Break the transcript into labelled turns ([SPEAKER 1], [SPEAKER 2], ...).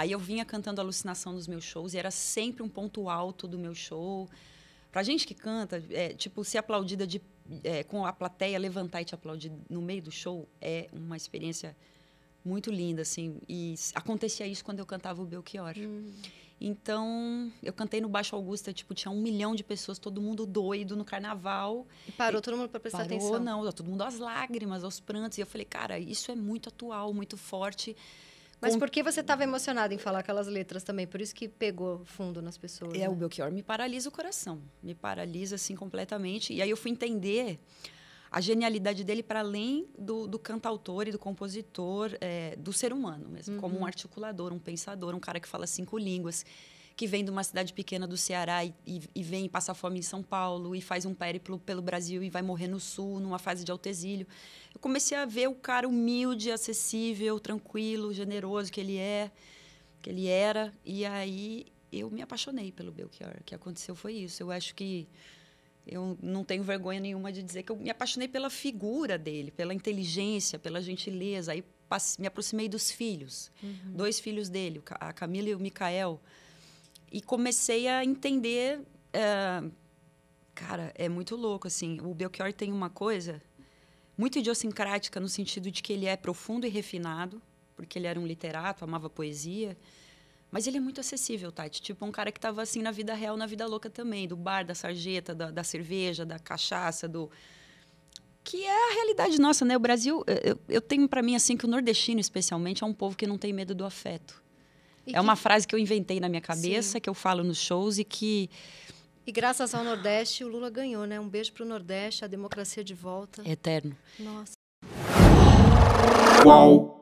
[SPEAKER 1] Aí eu vinha cantando alucinação nos meus shows e era sempre um ponto alto do meu show. Pra gente que canta, é, tipo, ser aplaudida de, é, com a plateia, levantar e te aplaudir no meio do show é uma experiência muito linda, assim. E acontecia isso quando eu cantava o Belchior. Hum. Então, eu cantei no Baixo Augusta, tipo, tinha um milhão de pessoas, todo mundo doido no carnaval. E parou e todo mundo para prestar parou, atenção? não, todo mundo às lágrimas, aos prantos. E eu falei, cara, isso é muito atual, muito forte. Mas por que você estava emocionado em falar aquelas letras também? Por isso que pegou fundo nas pessoas. É, né? o Belchior me paralisa o coração. Me paralisa, assim, completamente. E aí eu fui entender a genialidade dele para além do, do, cantautor e do compositor, é, do ser humano mesmo, uhum. como um uhum. articulador, um pensador, um cara que fala cinco línguas, que vem de uma cidade pequena do Ceará e, e, e vem passar fome em São Paulo e faz um périplo pelo Brasil e vai morrer no Sul, numa fase de autoexílio. Eu comecei a ver o cara humilde, acessível, tranquilo, generoso que ele é, que ele era. E aí eu me apaixonei pelo Belchior. O que aconteceu foi isso. Eu acho que eu não tenho vergonha nenhuma de dizer que eu me apaixonei pela figura dele, pela inteligência, pela gentileza. Aí me aproximei dos filhos, uhum. dois filhos dele, a Camila e o Micael e comecei a entender. Uh, cara, é muito louco, assim. O Belchior tem uma coisa muito idiosincrática no sentido de que ele é profundo e refinado, porque ele era um literato, amava poesia. Mas ele é muito acessível, Tati. Tipo, um cara que estava assim na vida real, na vida louca também. Do bar, da sarjeta, da, da cerveja, da cachaça, do... Que é a realidade nossa, né? O Brasil... Eh, eu, eu tenho para mim, assim, que o nordestino, especialmente, é um povo que não tem medo do afeto. E é que... uma frase que eu inventei na minha cabeça, Sim. que eu falo nos shows e que. E graças ao Nordeste, o Lula ganhou, né? Um beijo para o Nordeste, a democracia de volta. É eterno. Nossa. Uau.